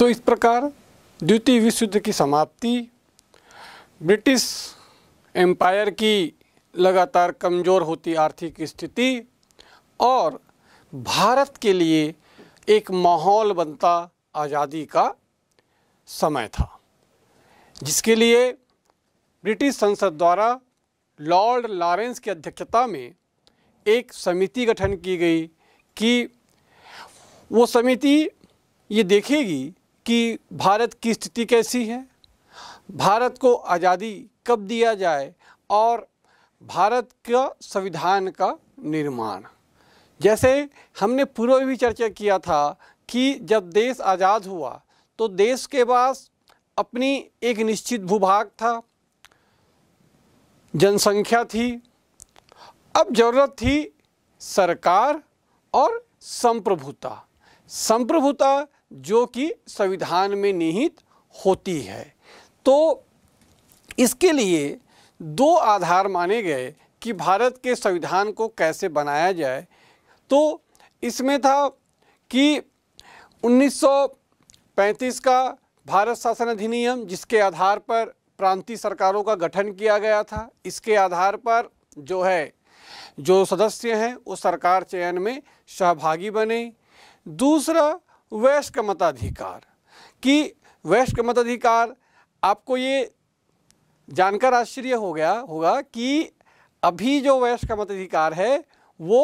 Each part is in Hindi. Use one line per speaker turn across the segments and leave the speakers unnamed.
तो इस प्रकार द्वितीय विश्व युद्ध की समाप्ति ब्रिटिश एम्पायर की लगातार कमज़ोर होती आर्थिक स्थिति और भारत के लिए एक माहौल बनता आज़ादी का समय था जिसके लिए ब्रिटिश संसद द्वारा लॉर्ड लॉरेंस की अध्यक्षता में एक समिति गठन की गई कि वो समिति ये देखेगी कि भारत की स्थिति कैसी है भारत को आज़ादी कब दिया जाए और भारत का संविधान का निर्माण जैसे हमने पूर्व भी चर्चा किया था कि जब देश आज़ाद हुआ तो देश के पास अपनी एक निश्चित भूभाग था जनसंख्या थी अब ज़रूरत थी सरकार और संप्रभुता संप्रभुता जो कि संविधान में निहित होती है तो इसके लिए दो आधार माने गए कि भारत के संविधान को कैसे बनाया जाए तो इसमें था कि 1935 का भारत शासन अधिनियम जिसके आधार पर प्रांतीय सरकारों का गठन किया गया था इसके आधार पर जो है जो सदस्य हैं वो सरकार चयन में सहभागी बने दूसरा वयस्क मताधिकार कि वयस्क मताधिकार आपको ये जानकर आश्चर्य हो गया होगा कि अभी जो वयस्क मताधिकार है वो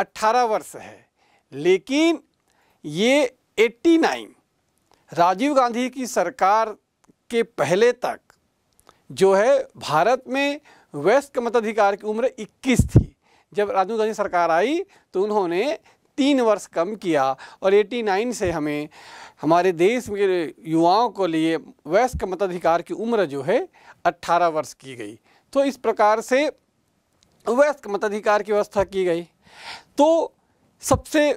18 वर्ष है लेकिन ये 89 राजीव गांधी की सरकार के पहले तक जो है भारत में वयस्क मताधिकार की उम्र 21 थी जब राजीव गांधी सरकार आई तो उन्होंने तीन वर्ष कम किया और 89 से हमें हमारे देश में युवाओं को लिए वयस्क मताधिकार की उम्र जो है 18 वर्ष की गई तो इस प्रकार से वयस्क मताधिकार की व्यवस्था की गई तो सबसे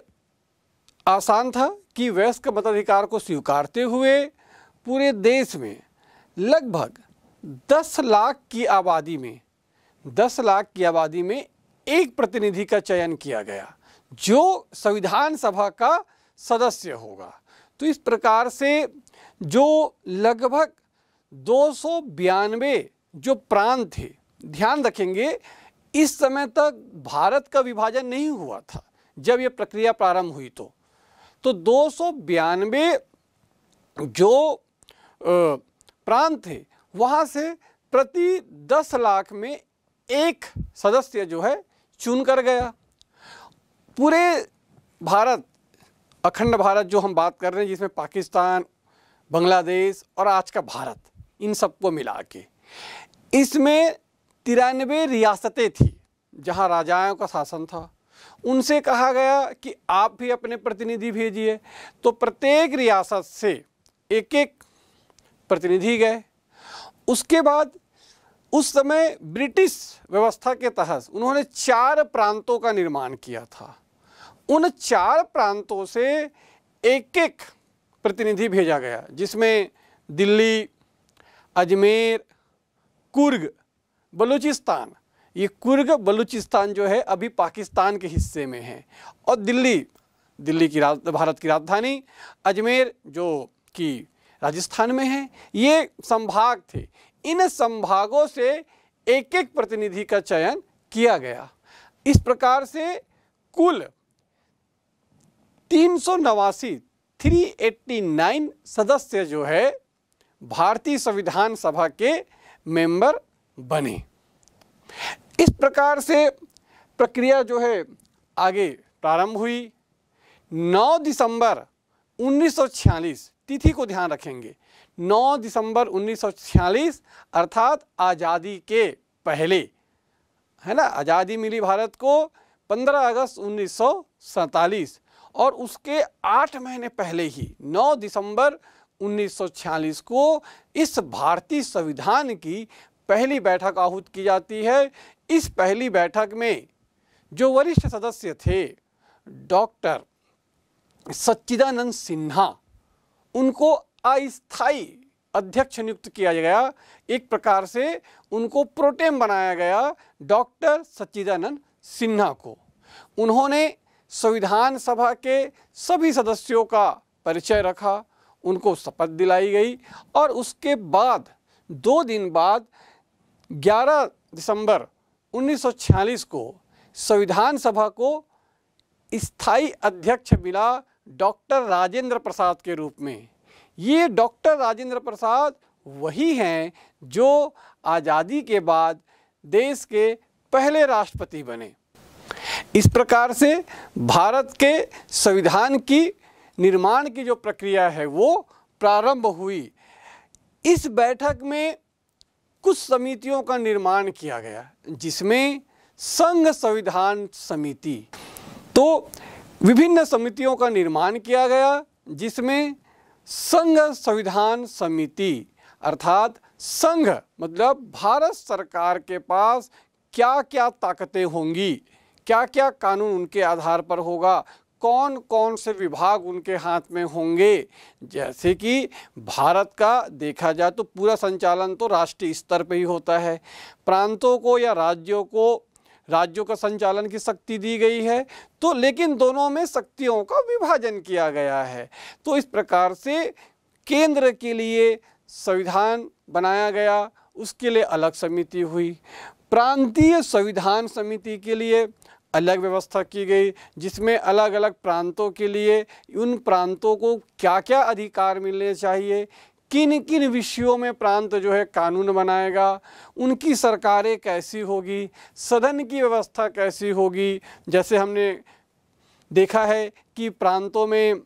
आसान था कि वयस्क मताधिकार को स्वीकारते हुए पूरे देश में लगभग 10 लाख की आबादी में 10 लाख की आबादी में एक प्रतिनिधि का चयन किया गया जो संविधान सभा का सदस्य होगा तो इस प्रकार से जो लगभग दो जो प्रांत थे ध्यान रखेंगे इस समय तक भारत का विभाजन नहीं हुआ था जब यह प्रक्रिया प्रारंभ हुई तो तो दो जो प्रांत थे वहाँ से प्रति दस लाख में एक सदस्य जो है चुन कर गया पूरे भारत अखंड भारत जो हम बात कर रहे हैं जिसमें पाकिस्तान बांग्लादेश और आज का भारत इन सबको मिला के इसमें तिरानवे रियासतें थी जहां राजाओं का शासन था उनसे कहा गया कि आप भी अपने प्रतिनिधि भेजिए तो प्रत्येक रियासत से एक एक प्रतिनिधि गए उसके बाद उस समय ब्रिटिश व्यवस्था के तहत उन्होंने चार प्रांतों का निर्माण किया था उन चार प्रांतों से एक एक प्रतिनिधि भेजा गया जिसमें दिल्ली अजमेर कुर्ग बलूचिस्तान ये कुर्ग बलूचिस्तान जो है अभी पाकिस्तान के हिस्से में है और दिल्ली दिल्ली की राज भारत की राजधानी अजमेर जो कि राजस्थान में है ये संभाग थे इन संभागों से एक एक प्रतिनिधि का चयन किया गया इस प्रकार से कुल तीन सौ नवासी थ्री एट्टी नाइन सदस्य जो है भारतीय संविधान सभा के मेंबर बने इस प्रकार से प्रक्रिया जो है आगे प्रारंभ हुई 9 दिसंबर 1946 तिथि को ध्यान रखेंगे 9 दिसंबर 1946 अर्थात आज़ादी के पहले है ना आज़ादी मिली भारत को 15 अगस्त उन्नीस और उसके आठ महीने पहले ही 9 दिसंबर 1946 को इस भारतीय संविधान की पहली बैठक आहूत की जाती है इस पहली बैठक में जो वरिष्ठ सदस्य थे डॉक्टर सच्चिदानंद सिन्हा उनको अस्थायी अध्यक्ष नियुक्त किया गया एक प्रकार से उनको प्रोटेम बनाया गया डॉक्टर सच्चिदानंद सिन्हा को उन्होंने संविधान सभा के सभी सदस्यों का परिचय रखा उनको शपथ दिलाई गई और उसके बाद दो दिन बाद 11 दिसंबर 1946 को संविधान सभा को स्थायी अध्यक्ष मिला डॉक्टर राजेंद्र प्रसाद के रूप में ये डॉक्टर राजेंद्र प्रसाद वही हैं जो आज़ादी के बाद देश के पहले राष्ट्रपति बने इस प्रकार से भारत के संविधान की निर्माण की जो प्रक्रिया है वो प्रारंभ हुई इस बैठक में कुछ समितियों का निर्माण किया गया जिसमें संघ संविधान समिति तो विभिन्न समितियों का निर्माण किया गया जिसमें संघ संविधान समिति अर्थात संघ मतलब भारत सरकार के पास क्या क्या ताकतें होंगी क्या क्या कानून उनके आधार पर होगा कौन कौन से विभाग उनके हाथ में होंगे जैसे कि भारत का देखा जाए तो पूरा संचालन तो राष्ट्रीय स्तर पर ही होता है प्रांतों को या राज्यों को राज्यों का संचालन की शक्ति दी गई है तो लेकिन दोनों में शक्तियों का विभाजन किया गया है तो इस प्रकार से केंद्र के लिए संविधान बनाया गया उसके लिए अलग समिति हुई प्रांतीय संविधान समिति के लिए अलग व्यवस्था की गई जिसमें अलग अलग प्रांतों के लिए उन प्रांतों को क्या क्या अधिकार मिलने चाहिए किन किन विषयों में प्रांत जो है कानून बनाएगा उनकी सरकारें कैसी होगी सदन की व्यवस्था कैसी होगी जैसे हमने देखा है कि प्रांतों में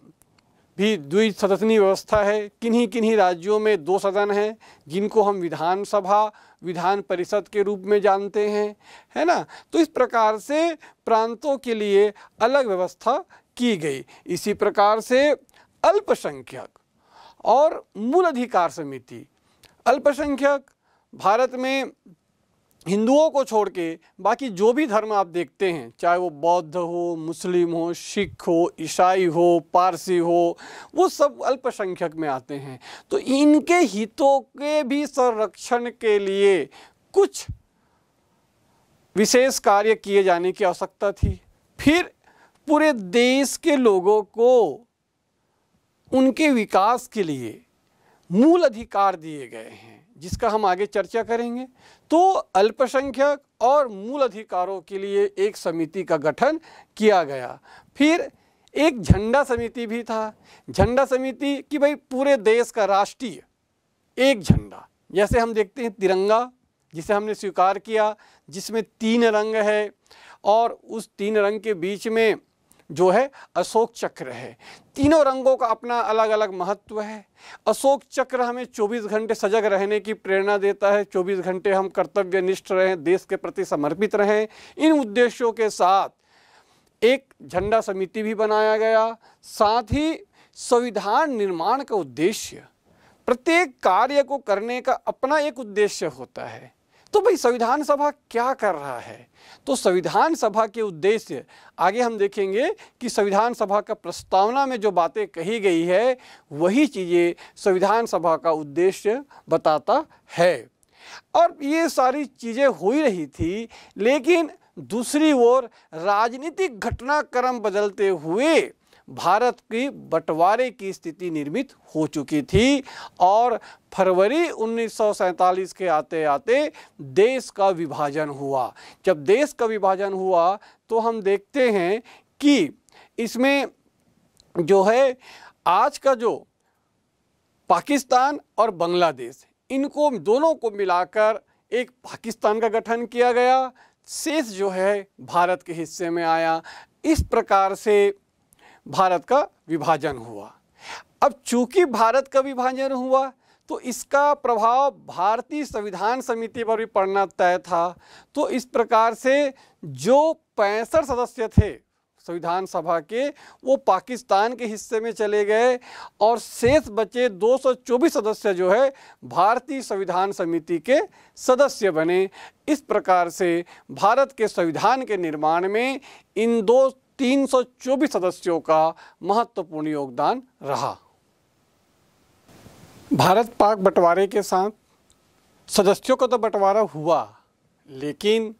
भी द्विसदनी व्यवस्था है किन्हीं किन्हीं राज्यों में दो सदन हैं जिनको हम विधानसभा विधान परिषद के रूप में जानते हैं है ना तो इस प्रकार से प्रांतों के लिए अलग व्यवस्था की गई इसी प्रकार से अल्पसंख्यक और मूल अधिकार समिति अल्पसंख्यक भारत में हिंदुओं को छोड़ के बाकी जो भी धर्म आप देखते हैं चाहे वो बौद्ध हो मुस्लिम हो सिख हो ईसाई हो पारसी हो वो सब अल्पसंख्यक में आते हैं तो इनके हितों के भी संरक्षण के लिए कुछ विशेष कार्य किए जाने की आवश्यकता थी फिर पूरे देश के लोगों को उनके विकास के लिए मूल अधिकार दिए गए हैं जिसका हम आगे चर्चा करेंगे तो अल्पसंख्यक और मूल अधिकारों के लिए एक समिति का गठन किया गया फिर एक झंडा समिति भी था झंडा समिति कि भाई पूरे देश का राष्ट्रीय एक झंडा जैसे हम देखते हैं तिरंगा जिसे हमने स्वीकार किया जिसमें तीन रंग है और उस तीन रंग के बीच में जो है अशोक चक्र है तीनों रंगों का अपना अलग अलग महत्व है अशोक चक्र हमें 24 घंटे सजग रहने की प्रेरणा देता है 24 घंटे हम कर्तव्य निष्ठ रहें देश के प्रति समर्पित रहें इन उद्देश्यों के साथ एक झंडा समिति भी बनाया गया साथ ही संविधान निर्माण का उद्देश्य प्रत्येक कार्य को करने का अपना एक उद्देश्य होता है तो भाई संविधान सभा क्या कर रहा है तो संविधान सभा के उद्देश्य आगे हम देखेंगे कि संविधान सभा का प्रस्तावना में जो बातें कही गई है वही चीज़ें संविधान सभा का उद्देश्य बताता है और ये सारी चीज़ें हो ही रही थी लेकिन दूसरी ओर राजनीतिक घटनाक्रम बदलते हुए भारत की बंटवारे की स्थिति निर्मित हो चुकी थी और फरवरी उन्नीस के आते आते देश का विभाजन हुआ जब देश का विभाजन हुआ तो हम देखते हैं कि इसमें जो है आज का जो पाकिस्तान और बांग्लादेश इनको दोनों को मिलाकर एक पाकिस्तान का गठन किया गया शेष जो है भारत के हिस्से में आया इस प्रकार से भारत का विभाजन हुआ अब चूंकि भारत का विभाजन हुआ तो इसका प्रभाव भारतीय संविधान समिति पर भी पड़ना तय था तो इस प्रकार से जो पैंसठ सदस्य थे संविधान सभा के वो पाकिस्तान के हिस्से में चले गए और शेष बचे 224 सदस्य जो है भारतीय संविधान समिति के सदस्य बने इस प्रकार से भारत के संविधान के निर्माण में इन दो 324 सदस्यों का महत्वपूर्ण योगदान रहा भारत पाक बंटवारे के साथ सदस्यों का तो बंटवारा हुआ लेकिन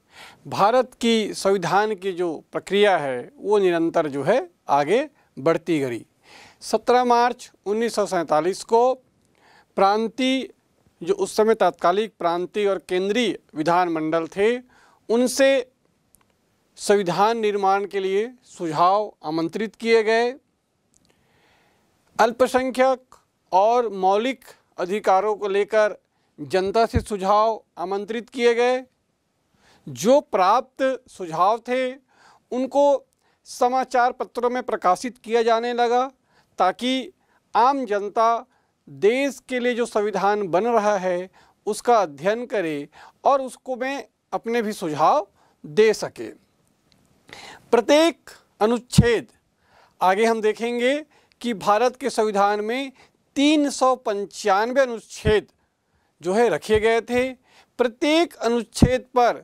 भारत की संविधान की जो प्रक्रिया है वो निरंतर जो है आगे बढ़ती गई 17 मार्च उन्नीस को प्रांतीय जो उस समय तात्कालिक प्रांतीय और केंद्रीय विधानमंडल थे उनसे संविधान निर्माण के लिए सुझाव आमंत्रित किए गए अल्पसंख्यक और मौलिक अधिकारों को लेकर जनता से सुझाव आमंत्रित किए गए जो प्राप्त सुझाव थे उनको समाचार पत्रों में प्रकाशित किया जाने लगा ताकि आम जनता देश के लिए जो संविधान बन रहा है उसका अध्ययन करे और उसको में अपने भी सुझाव दे सके प्रत्येक अनुच्छेद आगे हम देखेंगे कि भारत के संविधान में तीन सौ पंचानवे अनुच्छेद जो है रखे गए थे प्रत्येक अनुच्छेद पर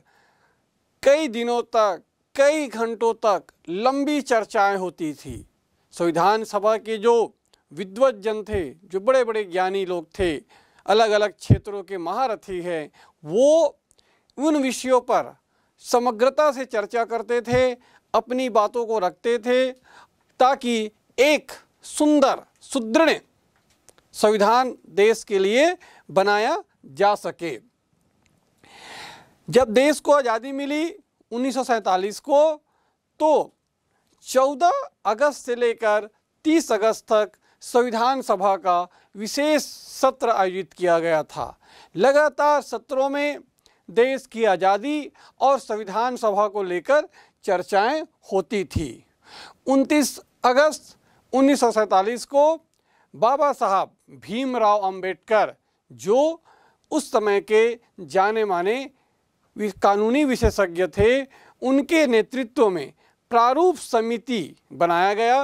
कई दिनों तक कई घंटों तक लंबी चर्चाएं होती थी संविधान सभा के जो विद्वत जन थे जो बड़े बड़े ज्ञानी लोग थे अलग अलग क्षेत्रों के महारथी हैं वो उन विषयों पर समग्रता से चर्चा करते थे अपनी बातों को रखते थे ताकि एक सुंदर सुदृढ़ संविधान देश के लिए बनाया जा सके जब देश को आज़ादी मिली उन्नीस को तो 14 अगस्त से लेकर 30 अगस्त तक संविधान सभा का विशेष सत्र आयोजित किया गया था लगातार सत्रों में देश की आज़ादी और संविधान सभा को लेकर चर्चाएं होती थी 29 अगस्त उन्नीस को बाबा साहब भीमराव अंबेडकर जो उस समय के जाने माने कानूनी विशेषज्ञ थे उनके नेतृत्व में प्रारूप समिति बनाया गया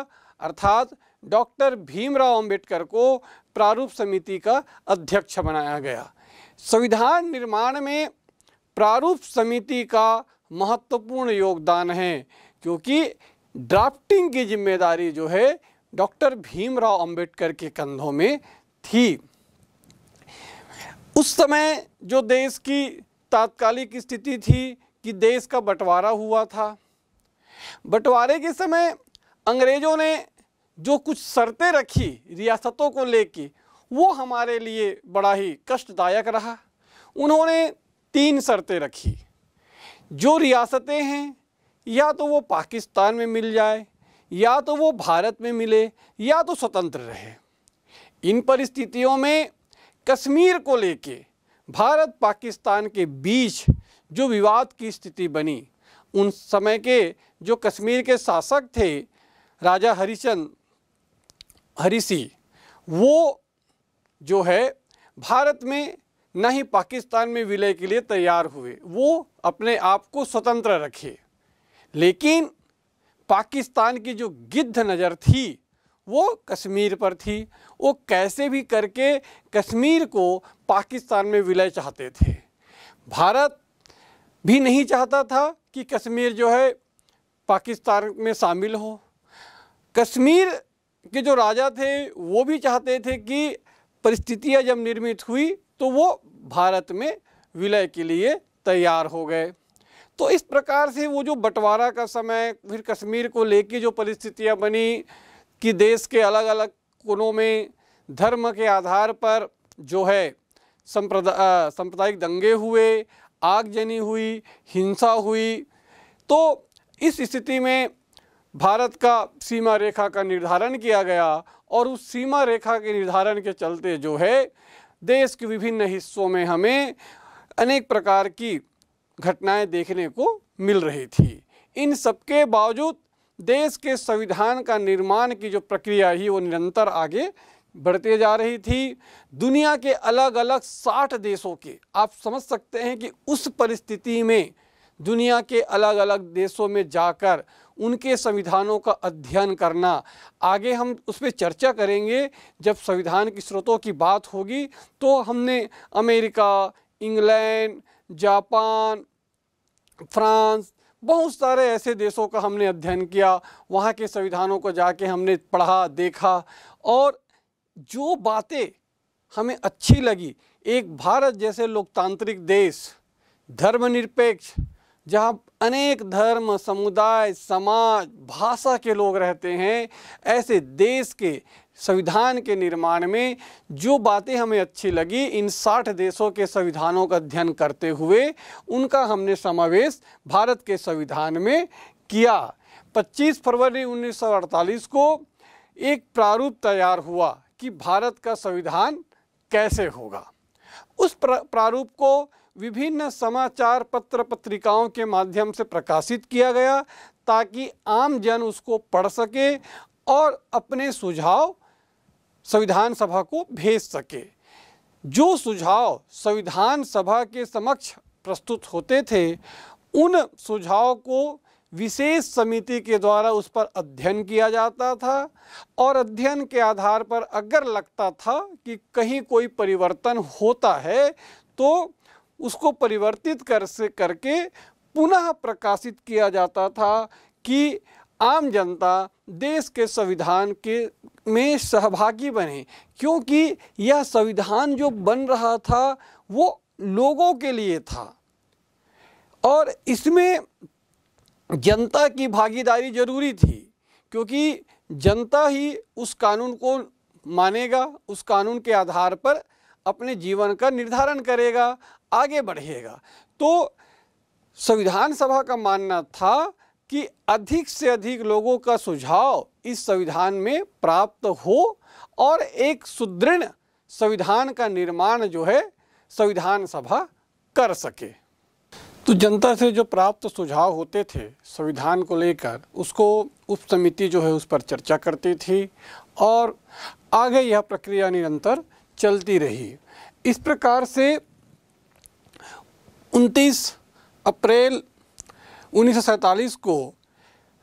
अर्थात डॉक्टर भीमराव अंबेडकर को प्रारूप समिति का अध्यक्ष बनाया गया संविधान निर्माण में प्रारूप समिति का महत्वपूर्ण योगदान है क्योंकि ड्राफ्टिंग की जिम्मेदारी जो है डॉक्टर भीमराव अंबेडकर के कंधों में थी उस समय जो देश की तात्कालिक स्थिति थी कि देश का बंटवारा हुआ था बंटवारे के समय अंग्रेज़ों ने जो कुछ शर्तें रखी रियासतों को लेके वो हमारे लिए बड़ा ही कष्टदायक रहा उन्होंने तीन शर्तें रखी जो रियासतें हैं या तो वो पाकिस्तान में मिल जाए या तो वो भारत में मिले या तो स्वतंत्र रहे इन परिस्थितियों में कश्मीर को लेके भारत पाकिस्तान के बीच जो विवाद की स्थिति बनी उन समय के जो कश्मीर के शासक थे राजा हरिचंद हरिसी वो जो है भारत में न ही पाकिस्तान में विलय के लिए तैयार हुए वो अपने आप को स्वतंत्र रखे लेकिन पाकिस्तान की जो गिद्ध नज़र थी वो कश्मीर पर थी वो कैसे भी करके कश्मीर को पाकिस्तान में विलय चाहते थे भारत भी नहीं चाहता था कि कश्मीर जो है पाकिस्तान में शामिल हो कश्मीर के जो राजा थे वो भी चाहते थे कि परिस्थितियाँ जब निर्मित हुई तो वो भारत में विलय के लिए तैयार हो गए तो इस प्रकार से वो जो बंटवारा का समय फिर कश्मीर को लेके जो परिस्थितियाँ बनी कि देश के अलग अलग कोनों में धर्म के आधार पर जो है संप्रदा सांप्रदायिक दंगे हुए आगजनी हुई हिंसा हुई तो इस स्थिति में भारत का सीमा रेखा का निर्धारण किया गया और उस सीमा रेखा के निर्धारण के चलते जो है देश के विभिन्न हिस्सों में हमें अनेक प्रकार की घटनाएं देखने को मिल रही थी इन सबके बावजूद देश के संविधान का निर्माण की जो प्रक्रिया ही वो निरंतर आगे बढ़ते जा रही थी दुनिया के अलग अलग साठ देशों के आप समझ सकते हैं कि उस परिस्थिति में दुनिया के अलग अलग देशों में जाकर उनके संविधानों का अध्ययन करना आगे हम उस पर चर्चा करेंगे जब संविधान के स्रोतों की बात होगी तो हमने अमेरिका इंग्लैंड जापान फ्रांस बहुत सारे ऐसे देशों का हमने अध्ययन किया वहाँ के संविधानों को जाके हमने पढ़ा देखा और जो बातें हमें अच्छी लगी एक भारत जैसे लोकतांत्रिक देश धर्मनिरपेक्ष जहाँ अनेक धर्म समुदाय समाज भाषा के लोग रहते हैं ऐसे देश के संविधान के निर्माण में जो बातें हमें अच्छी लगी इन साठ देशों के संविधानों का अध्ययन करते हुए उनका हमने समावेश भारत के संविधान में किया 25 फरवरी 1948 को एक प्रारूप तैयार हुआ कि भारत का संविधान कैसे होगा उस प्रारूप को विभिन्न समाचार पत्र पत्रिकाओं के माध्यम से प्रकाशित किया गया ताकि आम जन उसको पढ़ सके और अपने सुझाव संविधान सभा को भेज सके जो सुझाव संविधान सभा के समक्ष प्रस्तुत होते थे उन सुझाव को विशेष समिति के द्वारा उस पर अध्ययन किया जाता था और अध्ययन के आधार पर अगर लगता था कि कहीं कोई परिवर्तन होता है तो उसको परिवर्तित कर से करके पुनः प्रकाशित किया जाता था कि आम जनता देश के संविधान के में सहभागी बने क्योंकि यह संविधान जो बन रहा था वो लोगों के लिए था और इसमें जनता की भागीदारी जरूरी थी क्योंकि जनता ही उस कानून को मानेगा उस कानून के आधार पर अपने जीवन का निर्धारण करेगा आगे बढ़िएगा तो संविधान सभा का मानना था कि अधिक से अधिक लोगों का सुझाव इस संविधान में प्राप्त हो और एक सुदृढ़ संविधान का निर्माण जो है संविधान सभा कर सके तो जनता से जो प्राप्त सुझाव होते थे संविधान को लेकर उसको उप समिति जो है उस पर चर्चा करती थी और आगे यह प्रक्रिया निरंतर चलती रही इस प्रकार से उनतीस अप्रैल उन्नीस को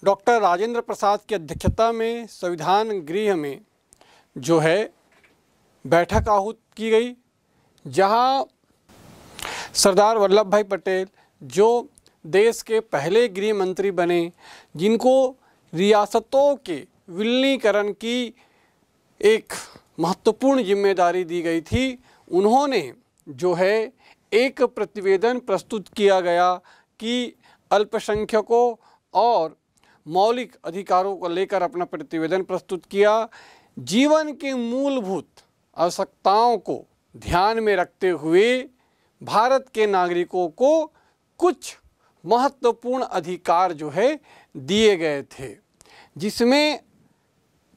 डॉक्टर राजेंद्र प्रसाद की अध्यक्षता में संविधान गृह में जो है बैठक आहूत की गई जहां सरदार वल्लभ भाई पटेल जो देश के पहले गृह मंत्री बने जिनको रियासतों के विलीनीकरण की एक महत्वपूर्ण जिम्मेदारी दी गई थी उन्होंने जो है एक प्रतिवेदन प्रस्तुत किया गया कि अल्पसंख्यकों और मौलिक अधिकारों को लेकर अपना प्रतिवेदन प्रस्तुत किया जीवन के मूलभूत आवश्यकताओं को ध्यान में रखते हुए भारत के नागरिकों को कुछ महत्वपूर्ण अधिकार जो है दिए गए थे जिसमें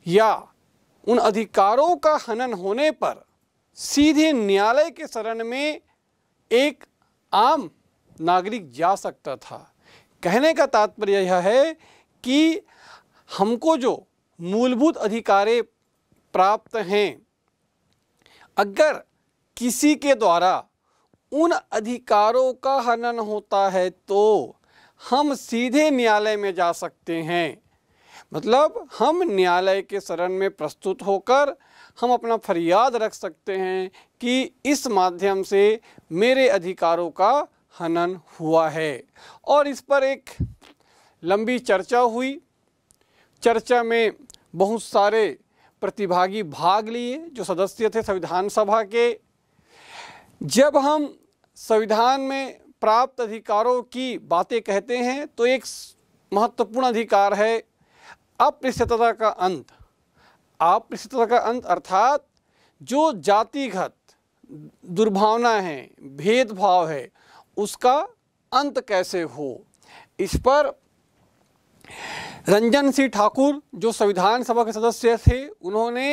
या उन अधिकारों का हनन होने पर सीधे न्यायालय के शरण में एक आम नागरिक जा सकता था कहने का तात्पर्य यह है कि हमको जो मूलभूत अधिकारे प्राप्त हैं अगर किसी के द्वारा उन अधिकारों का हनन होता है तो हम सीधे न्यायालय में जा सकते हैं मतलब हम न्यायालय के शरण में प्रस्तुत होकर हम अपना फरियाद रख सकते हैं कि इस माध्यम से मेरे अधिकारों का हनन हुआ है और इस पर एक लंबी चर्चा हुई चर्चा में बहुत सारे प्रतिभागी भाग लिए जो सदस्य थे संविधान सभा के जब हम संविधान में प्राप्त अधिकारों की बातें कहते हैं तो एक महत्वपूर्ण अधिकार है अपृष्ठता का अंत अपृष्ठता का अंत अर्थात जो जातिगत दुर्भावना है भेदभाव है उसका अंत कैसे हो इस पर रंजन सिंह ठाकुर जो संविधान सभा के सदस्य थे उन्होंने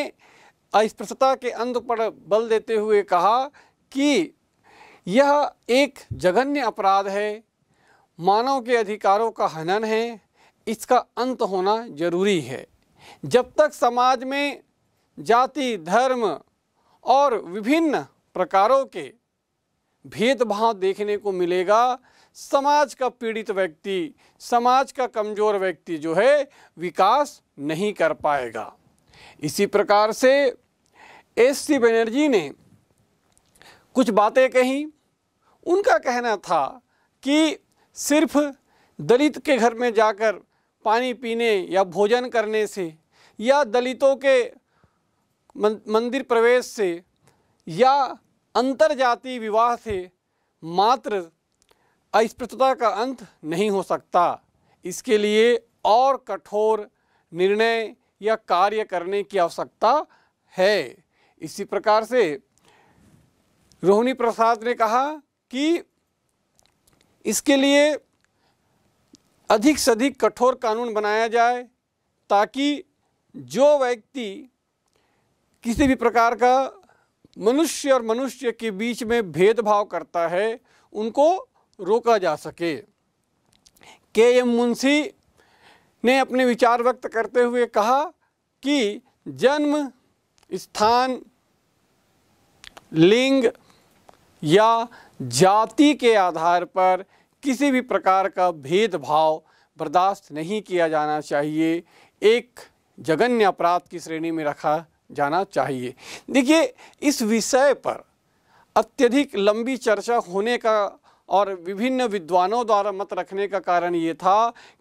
अस्पृश्यता के अंत पर बल देते हुए कहा कि यह एक जघन्य अपराध है मानव के अधिकारों का हनन है इसका अंत होना जरूरी है जब तक समाज में जाति धर्म और विभिन्न प्रकारों के भेदभाव देखने को मिलेगा समाज का पीड़ित व्यक्ति समाज का कमज़ोर व्यक्ति जो है विकास नहीं कर पाएगा इसी प्रकार से एस सी बनर्जी ने कुछ बातें कही उनका कहना था कि सिर्फ दलित के घर में जाकर पानी पीने या भोजन करने से या दलितों के मंदिर प्रवेश से या अंतर जातीय विवाह से मात्र अस्पृश्यता का अंत नहीं हो सकता इसके लिए और कठोर निर्णय या कार्य करने की आवश्यकता है इसी प्रकार से रोहिणी प्रसाद ने कहा कि इसके लिए अधिक से अधिक कठोर कानून बनाया जाए ताकि जो व्यक्ति किसी भी प्रकार का मनुष्य और मनुष्य के बीच में भेदभाव करता है उनको रोका जा सके के एम मुंशी ने अपने विचार व्यक्त करते हुए कहा कि जन्म स्थान लिंग या जाति के आधार पर किसी भी प्रकार का भेदभाव बर्दाश्त नहीं किया जाना चाहिए एक जघन्य अपराध की श्रेणी में रखा जाना चाहिए देखिए इस विषय पर अत्यधिक लंबी चर्चा होने का और विभिन्न विद्वानों द्वारा मत रखने का कारण ये था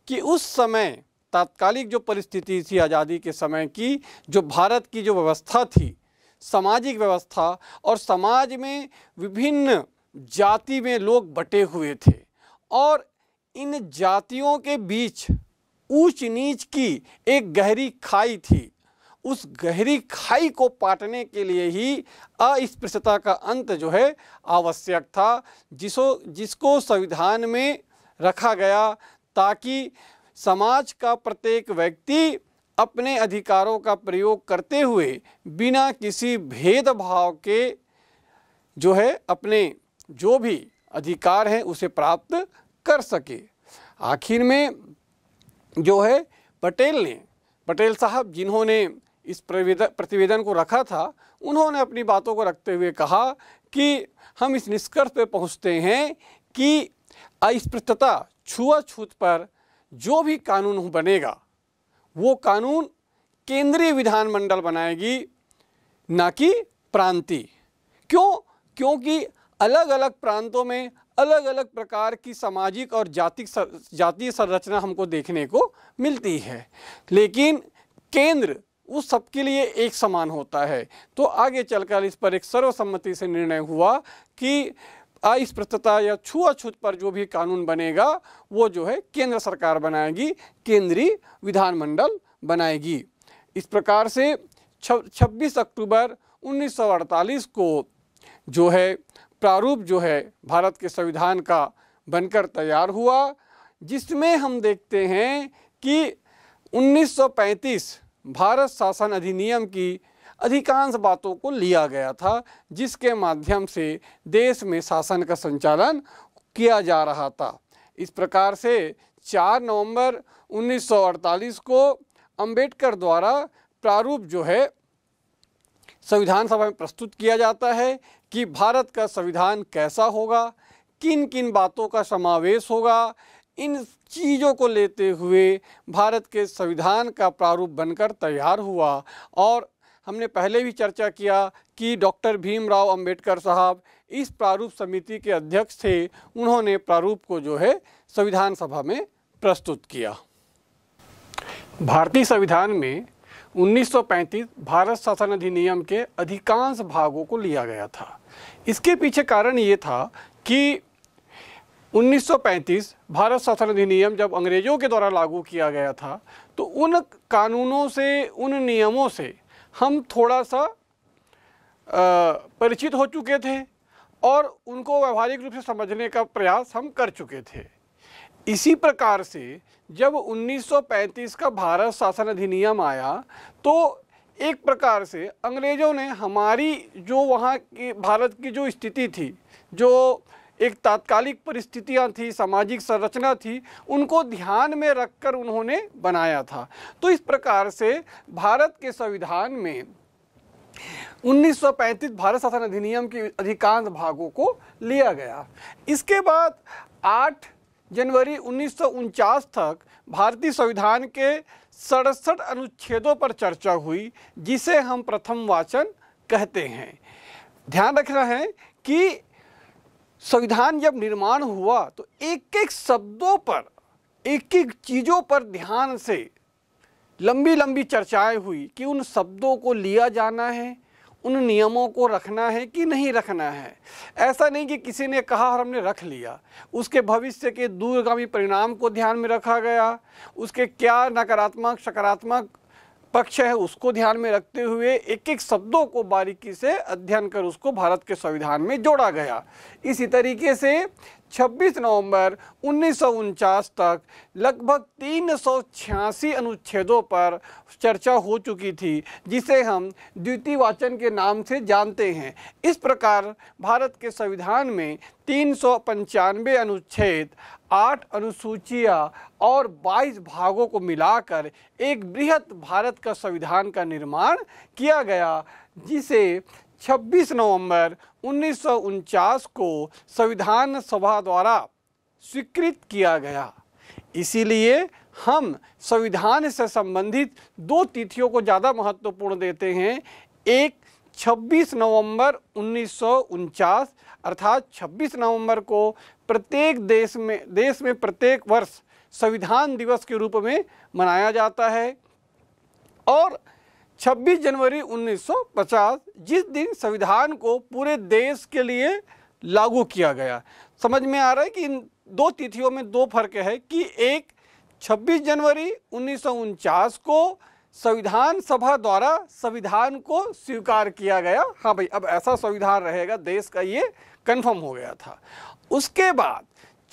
कि उस समय तात्कालिक जो परिस्थिति थी आज़ादी के समय की जो भारत की जो व्यवस्था थी सामाजिक व्यवस्था और समाज में विभिन्न जाति में लोग बटे हुए थे और इन जातियों के बीच ऊंच नीच की एक गहरी खाई थी उस गहरी खाई को पाटने के लिए ही अस्पृश्यता का अंत जो है आवश्यक था जिसो जिसको संविधान में रखा गया ताकि समाज का प्रत्येक व्यक्ति अपने अधिकारों का प्रयोग करते हुए बिना किसी भेदभाव के जो है अपने जो भी अधिकार हैं उसे प्राप्त कर सके आखिर में जो है पटेल ने पटेल साहब जिन्होंने इस प्रतिवेदन को रखा था उन्होंने अपनी बातों को रखते हुए कहा कि हम इस निष्कर्ष पर पहुंचते हैं कि अस्पृतता छुआछूत पर जो भी कानून बनेगा वो कानून केंद्रीय विधानमंडल बनाएगी ना कि प्रांति क्यों क्योंकि अलग अलग प्रांतों में अलग अलग प्रकार की सामाजिक और जाति जातीय संरचना हमको देखने को मिलती है लेकिन केंद्र उस सबके लिए एक समान होता है तो आगे चलकर इस पर एक सर्वसम्मति से निर्णय हुआ कि अस्पृश्यता या छुआछूत पर जो भी कानून बनेगा वो जो है केंद्र सरकार बनाएगी केंद्रीय विधानमंडल बनाएगी इस प्रकार से छब्बीस अक्टूबर 1948 को जो है प्रारूप जो है भारत के संविधान का बनकर तैयार हुआ जिसमें हम देखते हैं कि 1935 भारत शासन अधिनियम की अधिकांश बातों को लिया गया था जिसके माध्यम से देश में शासन का संचालन किया जा रहा था इस प्रकार से 4 नवंबर 1948 को अंबेडकर द्वारा प्रारूप जो है संविधान सभा में प्रस्तुत किया जाता है कि भारत का संविधान कैसा होगा किन किन बातों का समावेश होगा इन चीज़ों को लेते हुए भारत के संविधान का प्रारूप बनकर तैयार हुआ और हमने पहले भी चर्चा किया कि डॉक्टर भीमराव अंबेडकर साहब इस प्रारूप समिति के अध्यक्ष थे उन्होंने प्रारूप को जो है संविधान सभा में प्रस्तुत किया भारतीय संविधान में 1935 भारत शासन अधिनियम के अधिकांश भागों को लिया गया था इसके पीछे कारण ये था कि 1935 भारत शासन अधिनियम जब अंग्रेज़ों के द्वारा लागू किया गया था तो उन कानूनों से उन नियमों से हम थोड़ा सा परिचित हो चुके थे और उनको व्यवहारिक रूप से समझने का प्रयास हम कर चुके थे इसी प्रकार से जब 1935 का भारत शासन अधिनियम आया तो एक प्रकार से अंग्रेज़ों ने हमारी जो वहाँ की भारत की जो स्थिति थी जो एक तात्कालिक परिस्थितियाँ थी सामाजिक संरचना थी उनको ध्यान में रखकर उन्होंने बनाया था तो इस प्रकार से भारत के संविधान में 1935 भारत शासन अधिनियम के अधिकांश भागों को लिया गया इसके बाद आठ जनवरी उन्नीस तक भारतीय संविधान के सड़सठ अनुच्छेदों पर चर्चा हुई जिसे हम प्रथम वाचन कहते हैं ध्यान रखना है कि संविधान जब निर्माण हुआ तो एक एक शब्दों पर एक एक चीज़ों पर ध्यान से लंबी लंबी चर्चाएं हुई कि उन शब्दों को लिया जाना है उन नियमों को रखना है कि नहीं रखना है ऐसा नहीं कि किसी ने कहा और हमने रख लिया उसके भविष्य के दूरगामी परिणाम को ध्यान में रखा गया उसके क्या नकारात्मक सकारात्मक पक्ष है उसको ध्यान में रखते हुए एक एक शब्दों को बारीकी से अध्ययन कर उसको भारत के संविधान में जोड़ा गया इसी तरीके से 26 नवंबर उन्नीस तक लगभग तीन अनुच्छेदों पर चर्चा हो चुकी थी जिसे हम द्वितीय वाचन के नाम से जानते हैं इस प्रकार भारत के संविधान में तीन अनुच्छेद आठ अनुसूचियाँ और 22 भागों को मिलाकर एक बृहत भारत का संविधान का निर्माण किया गया जिसे 26 नवंबर उन्नीस को संविधान सभा द्वारा स्वीकृत किया गया इसीलिए हम संविधान से संबंधित दो तिथियों को ज़्यादा महत्वपूर्ण देते हैं एक 26 नवंबर उन्नीस अर्थात 26 नवंबर को प्रत्येक देश में देश में प्रत्येक वर्ष संविधान दिवस के रूप में मनाया जाता है और 26 जनवरी 1950 जिस दिन संविधान को पूरे देश के लिए लागू किया गया समझ में आ रहा है कि इन दो तिथियों में दो फर्क है कि एक 26 जनवरी उन्नीस को संविधान सभा द्वारा संविधान को स्वीकार किया गया हाँ भाई अब ऐसा संविधान रहेगा देश का ये कंफर्म हो गया था उसके बाद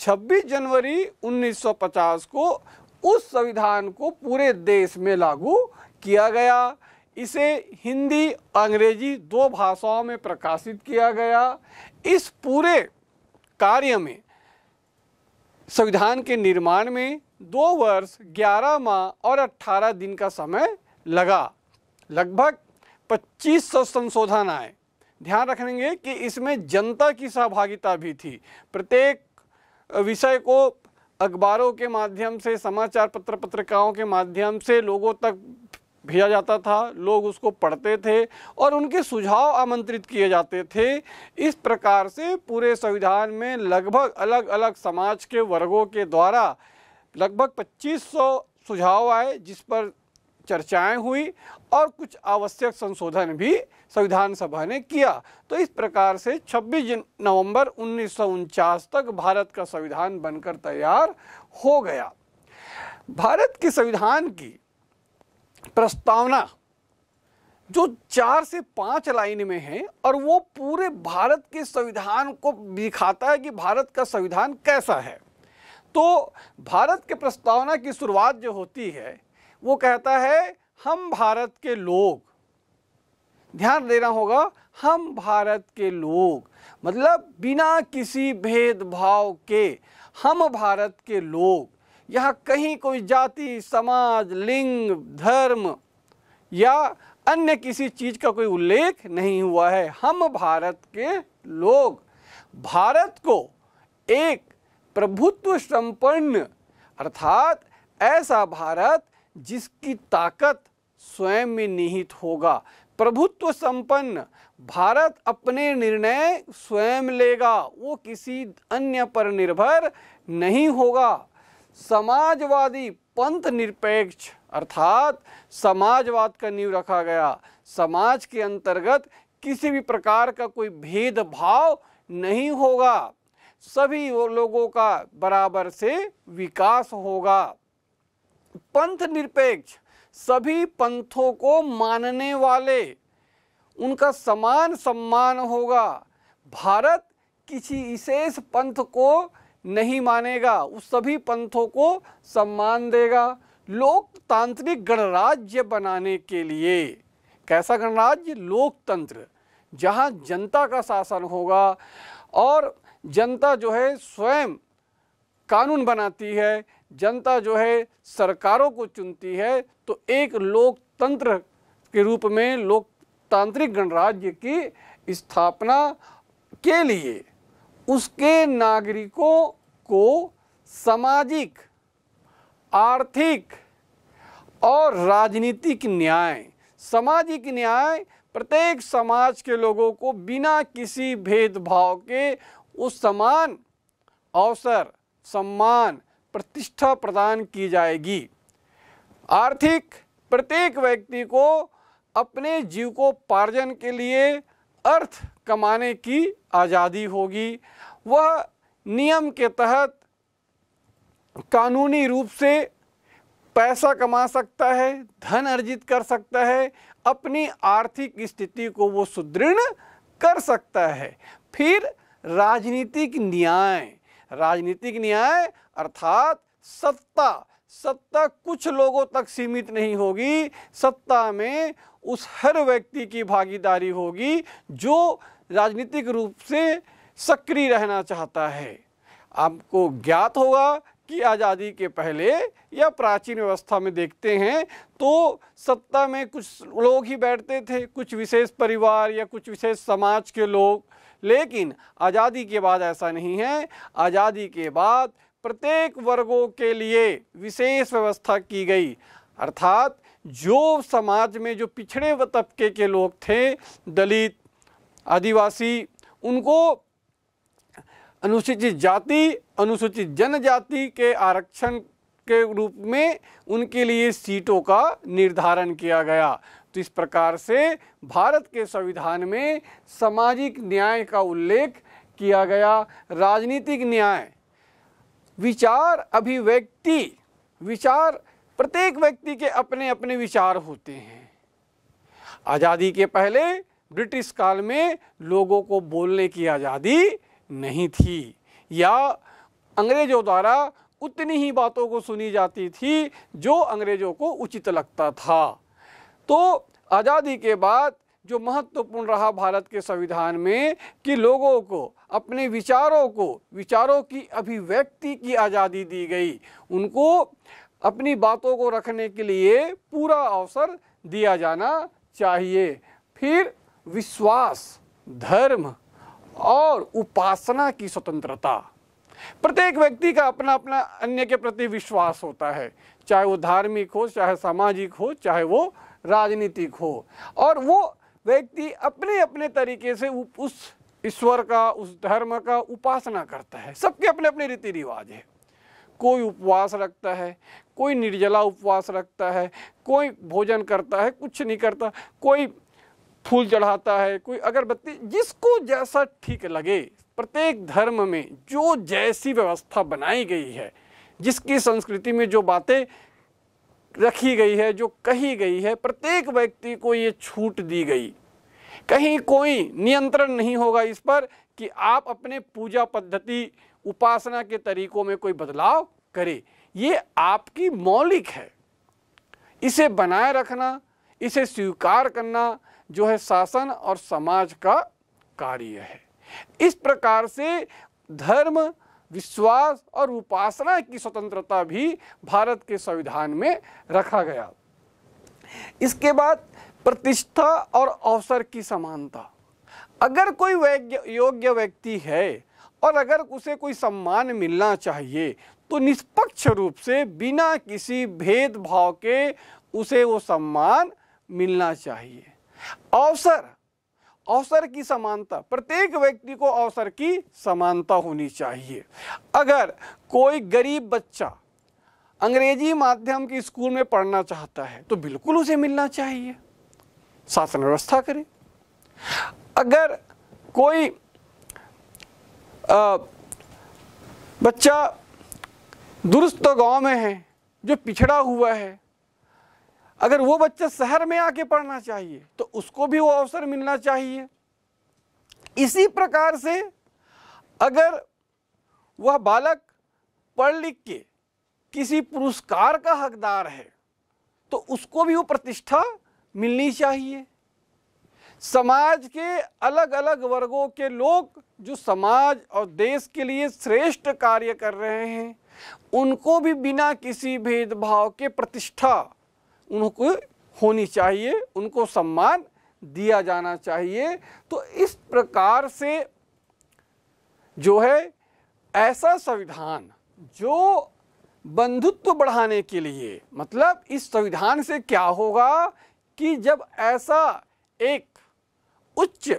26 जनवरी 1950 को उस संविधान को पूरे देश में लागू किया गया इसे हिंदी अंग्रेजी दो भाषाओं में प्रकाशित किया गया इस पूरे कार्य में संविधान के निर्माण में दो वर्ष ग्यारह माह और अट्ठारह दिन का समय लगा लगभग पच्चीस सौ संशोधन आए ध्यान रखेंगे कि इसमें जनता की सहभागिता भी थी प्रत्येक विषय को अखबारों के माध्यम से समाचार पत्र पत्रिकाओं के माध्यम से लोगों तक भेजा जाता था लोग उसको पढ़ते थे और उनके सुझाव आमंत्रित किए जाते थे इस प्रकार से पूरे संविधान में लगभग अलग अलग समाज के वर्गों के द्वारा लगभग 2500 सुझाव आए जिस पर चर्चाएं हुई और कुछ आवश्यक संशोधन भी संविधान सभा ने किया तो इस प्रकार से 26 नवंबर उन्नीस तक भारत का संविधान बनकर तैयार हो गया भारत के संविधान की प्रस्तावना जो चार से पांच लाइन में है और वो पूरे भारत के संविधान को दिखाता है कि भारत का संविधान कैसा है तो भारत के प्रस्तावना की शुरुआत जो होती है वो कहता है हम भारत के लोग ध्यान देना होगा हम भारत के लोग मतलब बिना किसी भेदभाव के हम भारत के लोग यहाँ कहीं कोई जाति समाज लिंग धर्म या अन्य किसी चीज़ का कोई उल्लेख नहीं हुआ है हम भारत के लोग भारत को एक प्रभुत्व संपन्न अर्थात ऐसा भारत जिसकी ताकत स्वयं में निहित होगा प्रभुत्व संपन्न भारत अपने निर्णय स्वयं लेगा वो किसी अन्य पर निर्भर नहीं होगा समाजवादी पंथ निरपेक्ष अर्थात समाजवाद का नींव रखा गया समाज के अंतर्गत किसी भी प्रकार का कोई भेदभाव नहीं होगा सभी लोगों का बराबर से विकास होगा पंथ निरपेक्ष सभी पंथों को मानने वाले उनका समान सम्मान होगा भारत किसी विशेष पंथ को नहीं मानेगा उस सभी पंथों को सम्मान देगा लोकतांत्रिक गणराज्य बनाने के लिए कैसा गणराज्य लोकतंत्र जहां जनता का शासन होगा और जनता जो है स्वयं कानून बनाती है जनता जो है सरकारों को चुनती है तो एक लोकतंत्र के रूप में लोकतांत्रिक गणराज्य की स्थापना के लिए उसके नागरिकों को सामाजिक आर्थिक और राजनीतिक न्याय सामाजिक न्याय प्रत्येक समाज के लोगों को बिना किसी भेदभाव के उस समान अवसर सम्मान प्रतिष्ठा प्रदान की जाएगी आर्थिक प्रत्येक व्यक्ति को अपने जीव को पार्जन के लिए अर्थ कमाने की आज़ादी होगी वह नियम के तहत कानूनी रूप से पैसा कमा सकता है धन अर्जित कर सकता है अपनी आर्थिक स्थिति को वो सुदृढ़ कर सकता है फिर राजनीतिक न्याय राजनीतिक न्याय अर्थात सत्ता सत्ता कुछ लोगों तक सीमित नहीं होगी सत्ता में उस हर व्यक्ति की भागीदारी होगी जो राजनीतिक रूप से सक्रिय रहना चाहता है आपको ज्ञात होगा कि आज़ादी के पहले या प्राचीन व्यवस्था में देखते हैं तो सत्ता में कुछ लोग ही बैठते थे कुछ विशेष परिवार या कुछ विशेष समाज के लोग लेकिन आज़ादी के बाद ऐसा नहीं है आज़ादी के बाद प्रत्येक वर्गों के लिए विशेष व्यवस्था की गई अर्थात जो समाज में जो पिछड़े तबके के लोग थे दलित आदिवासी उनको अनुसूचित जाति अनुसूचित जनजाति के आरक्षण के रूप में उनके लिए सीटों का निर्धारण किया गया तो इस प्रकार से भारत के संविधान में सामाजिक न्याय का उल्लेख किया गया राजनीतिक न्याय विचार अभिव्यक्ति विचार प्रत्येक व्यक्ति के अपने अपने विचार होते हैं आज़ादी के पहले ब्रिटिश काल में लोगों को बोलने की आज़ादी नहीं थी या अंग्रेज़ों द्वारा उतनी ही बातों को सुनी जाती थी जो अंग्रेज़ों को उचित लगता था तो आज़ादी के बाद जो महत्वपूर्ण रहा भारत के संविधान में कि लोगों को अपने विचारों को विचारों की अभिव्यक्ति की आज़ादी दी गई उनको अपनी बातों को रखने के लिए पूरा अवसर दिया जाना चाहिए फिर विश्वास धर्म और उपासना की स्वतंत्रता प्रत्येक व्यक्ति का अपना अपना अन्य के प्रति विश्वास होता है चाहे वो धार्मिक हो चाहे सामाजिक हो चाहे वो राजनीतिक हो और वो व्यक्ति अपने अपने तरीके से उस ईश्वर का उस धर्म का उपासना करता है सबके अपने अपने रीति रिवाज है कोई उपवास रखता है कोई निर्जला उपवास रखता है कोई भोजन करता है कुछ नहीं करता कोई फूल चढ़ाता है कोई अगरबत्ती जिसको जैसा ठीक लगे प्रत्येक धर्म में जो जैसी व्यवस्था बनाई गई है जिसकी संस्कृति में जो बातें रखी गई है जो कही गई है प्रत्येक व्यक्ति को ये छूट दी गई कहीं कोई नियंत्रण नहीं होगा इस पर कि आप अपने पूजा पद्धति उपासना के तरीकों में कोई बदलाव करें ये आपकी मौलिक है इसे बनाए रखना इसे स्वीकार करना जो है शासन और समाज का कार्य है इस प्रकार से धर्म विश्वास और उपासना की स्वतंत्रता भी भारत के संविधान में रखा गया इसके बाद प्रतिष्ठा और अवसर की समानता अगर कोई योग्य व्यक्ति है और अगर उसे कोई सम्मान मिलना चाहिए तो निष्पक्ष रूप से बिना किसी भेदभाव के उसे वो सम्मान मिलना चाहिए अवसर अवसर की समानता प्रत्येक व्यक्ति को अवसर की समानता होनी चाहिए अगर कोई गरीब बच्चा अंग्रेजी माध्यम के स्कूल में पढ़ना चाहता है तो बिल्कुल उसे मिलना चाहिए शासन व्यवस्था करें अगर कोई आ, बच्चा दुरुस्त गांव में है जो पिछड़ा हुआ है अगर वो बच्चा शहर में आके पढ़ना चाहिए तो उसको भी वो अवसर मिलना चाहिए इसी प्रकार से अगर वह बालक पढ़ लिख के किसी पुरस्कार का हकदार है तो उसको भी वो प्रतिष्ठा मिलनी चाहिए समाज के अलग अलग वर्गों के लोग जो समाज और देश के लिए श्रेष्ठ कार्य कर रहे हैं उनको भी बिना किसी भेदभाव के प्रतिष्ठा उनको होनी चाहिए उनको सम्मान दिया जाना चाहिए तो इस प्रकार से जो है ऐसा संविधान जो बंधुत्व बढ़ाने के लिए मतलब इस संविधान से क्या होगा कि जब ऐसा एक उच्च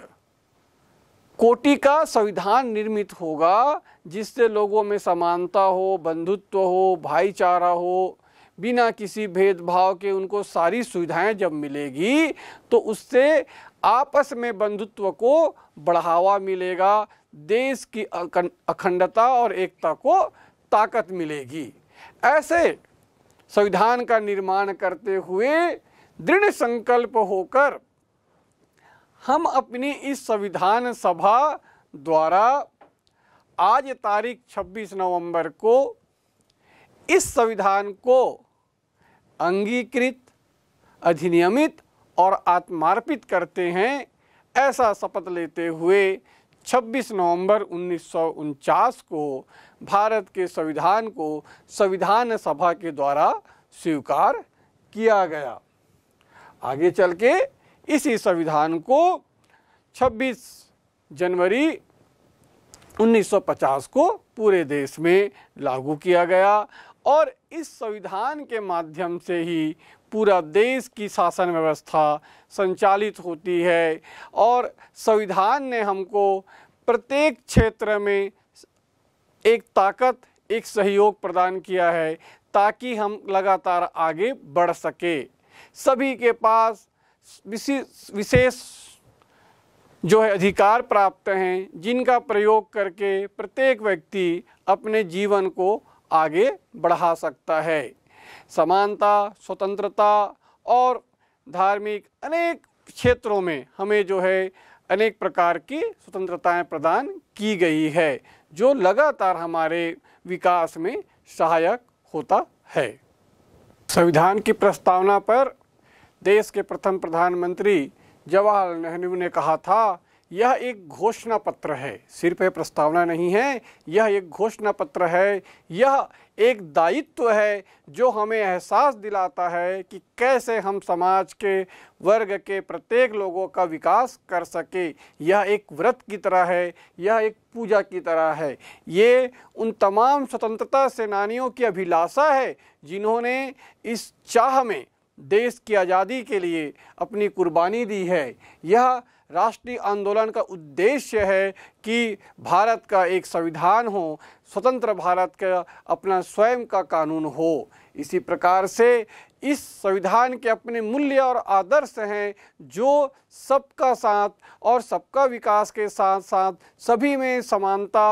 कोटि का संविधान निर्मित होगा जिससे लोगों में समानता हो बंधुत्व हो भाईचारा हो बिना किसी भेदभाव के उनको सारी सुविधाएं जब मिलेगी तो उससे आपस में बंधुत्व को बढ़ावा मिलेगा देश की अखंडता और एकता को ताकत मिलेगी ऐसे संविधान का निर्माण करते हुए दृढ़ संकल्प होकर हम अपनी इस संविधान सभा द्वारा आज तारीख 26 नवंबर को इस संविधान को अंगीकृत अधिनियमित और आत्मार्पित करते हैं ऐसा शपथ लेते हुए 26 नवंबर उन्नीस को भारत के संविधान को संविधान सभा के द्वारा स्वीकार किया गया आगे चल के इसी संविधान को 26 जनवरी 1950 को पूरे देश में लागू किया गया और इस संविधान के माध्यम से ही पूरा देश की शासन व्यवस्था संचालित होती है और संविधान ने हमको प्रत्येक क्षेत्र में एक ताकत एक सहयोग प्रदान किया है ताकि हम लगातार आगे बढ़ सके सभी के पास विशेष जो है अधिकार प्राप्त हैं जिनका प्रयोग करके प्रत्येक व्यक्ति अपने जीवन को आगे बढ़ा सकता है समानता स्वतंत्रता और धार्मिक अनेक क्षेत्रों में हमें जो है अनेक प्रकार की स्वतंत्रताएं प्रदान की गई है जो लगातार हमारे विकास में सहायक होता है संविधान की प्रस्तावना पर देश के प्रथम प्रधानमंत्री जवाहरलाल नेहरू ने कहा था यह एक घोषणा पत्र है सिर्फ यह प्रस्तावना नहीं है यह एक घोषणा पत्र है यह एक दायित्व है जो हमें एहसास दिलाता है कि कैसे हम समाज के वर्ग के प्रत्येक लोगों का विकास कर सके यह एक व्रत की तरह है यह एक पूजा की तरह है ये उन तमाम स्वतंत्रता सेनानियों की अभिलाषा है जिन्होंने इस चाह में देश की आज़ादी के लिए अपनी कुर्बानी दी है यह राष्ट्रीय आंदोलन का उद्देश्य है कि भारत का एक संविधान हो स्वतंत्र भारत का अपना स्वयं का कानून हो इसी प्रकार से इस संविधान के अपने मूल्य और आदर्श हैं जो सबका साथ और सबका विकास के साथ साथ सभी में समानता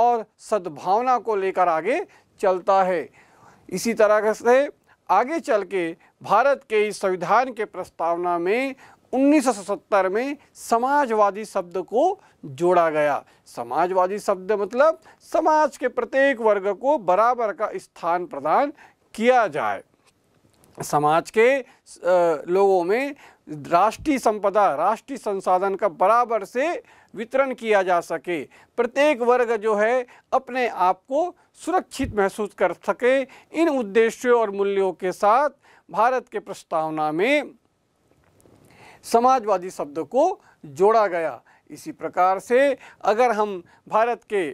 और सद्भावना को लेकर आगे चलता है इसी तरह से आगे चल के भारत के इस संविधान के प्रस्तावना में 1970 में समाजवादी शब्द को जोड़ा गया समाजवादी शब्द मतलब समाज के प्रत्येक वर्ग को बराबर का स्थान प्रदान किया जाए समाज के लोगों में राष्ट्रीय संपदा राष्ट्रीय संसाधन का बराबर से वितरण किया जा सके प्रत्येक वर्ग जो है अपने आप को सुरक्षित महसूस कर सके इन उद्देश्यों और मूल्यों के साथ भारत के प्रस्तावना में समाजवादी शब्द को जोड़ा गया इसी प्रकार से अगर हम भारत के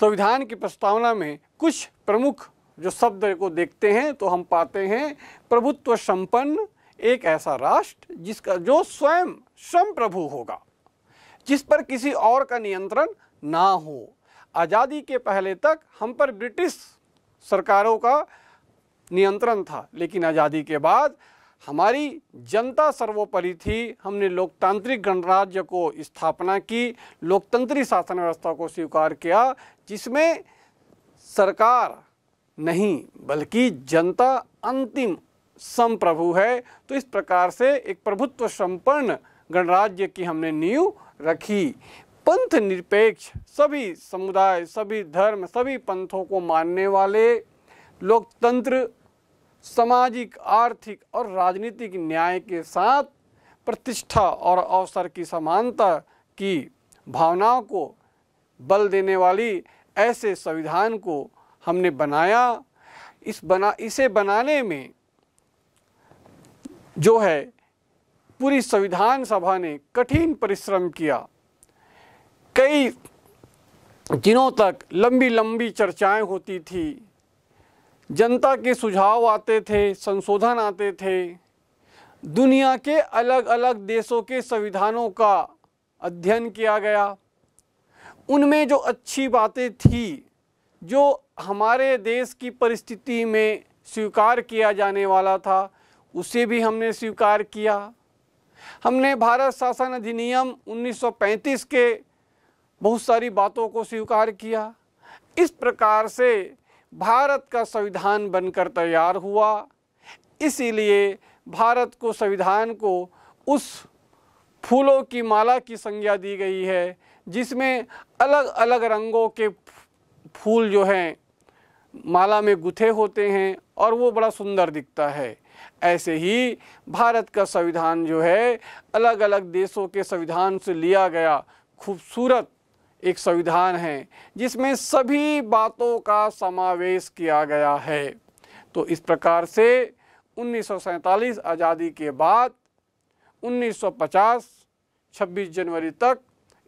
संविधान की प्रस्तावना में कुछ प्रमुख जो शब्द को देखते हैं तो हम पाते हैं प्रभुत्व संपन्न एक ऐसा राष्ट्र जिसका जो स्वयं स्वयं प्रभु होगा जिस पर किसी और का नियंत्रण ना हो आज़ादी के पहले तक हम पर ब्रिटिश सरकारों का नियंत्रण था लेकिन आज़ादी के बाद हमारी जनता सर्वोपरि थी हमने लोकतांत्रिक गणराज्य को स्थापना की लोकतंत्री शासन व्यवस्था को स्वीकार किया जिसमें सरकार नहीं बल्कि जनता अंतिम संप्रभु है तो इस प्रकार से एक प्रभुत्व संपन्न गणराज्य की हमने नींव रखी पंथ निरपेक्ष सभी समुदाय सभी धर्म सभी पंथों को मानने वाले लोकतंत्र सामाजिक आर्थिक और राजनीतिक न्याय के साथ प्रतिष्ठा और अवसर की समानता की भावनाओं को बल देने वाली ऐसे संविधान को हमने बनाया इस बना इसे बनाने में जो है पूरी संविधान सभा ने कठिन परिश्रम किया कई दिनों तक लंबी लंबी चर्चाएं होती थी जनता के सुझाव आते थे संशोधन आते थे दुनिया के अलग अलग देशों के संविधानों का अध्ययन किया गया उनमें जो अच्छी बातें थी जो हमारे देश की परिस्थिति में स्वीकार किया जाने वाला था उसे भी हमने स्वीकार किया हमने भारत शासन अधिनियम 1935 के बहुत सारी बातों को स्वीकार किया इस प्रकार से भारत का संविधान बनकर तैयार हुआ इसीलिए भारत को संविधान को उस फूलों की माला की संज्ञा दी गई है जिसमें अलग अलग रंगों के फूल जो हैं माला में गुथे होते हैं और वो बड़ा सुंदर दिखता है ऐसे ही भारत का संविधान जो है अलग अलग देशों के संविधान से लिया गया खूबसूरत एक संविधान है जिसमें सभी बातों का समावेश किया गया है तो इस प्रकार से उन्नीस आज़ादी के बाद 1950 26 जनवरी तक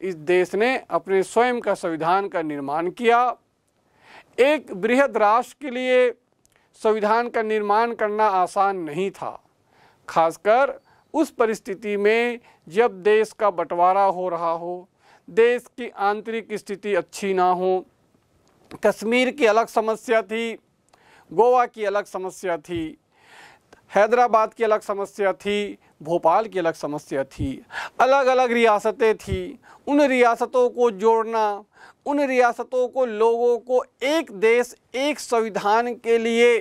इस देश ने अपने स्वयं का संविधान का निर्माण किया एक बृहद राष्ट्र के लिए संविधान का निर्माण करना आसान नहीं था खासकर उस परिस्थिति में जब देश का बंटवारा हो रहा हो देश की आंतरिक स्थिति अच्छी ना हो कश्मीर की अलग समस्या थी गोवा की अलग समस्या थी हैदराबाद की अलग समस्या थी भोपाल की अलग समस्या थी अलग अलग रियासतें थी उन रियासतों को जोड़ना उन रियासतों को लोगों को एक देश एक संविधान के लिए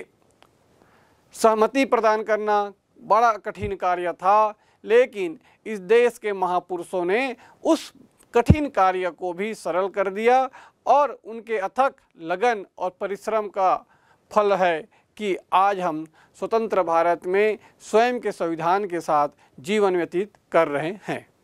सहमति प्रदान करना बड़ा कठिन कार्य था लेकिन इस देश के महापुरुषों ने उस कठिन कार्य को भी सरल कर दिया और उनके अथक लगन और परिश्रम का फल है कि आज हम स्वतंत्र भारत में स्वयं के संविधान के साथ जीवन व्यतीत कर रहे हैं